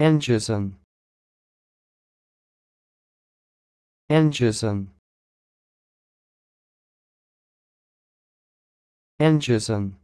Anderson Anderson Anderson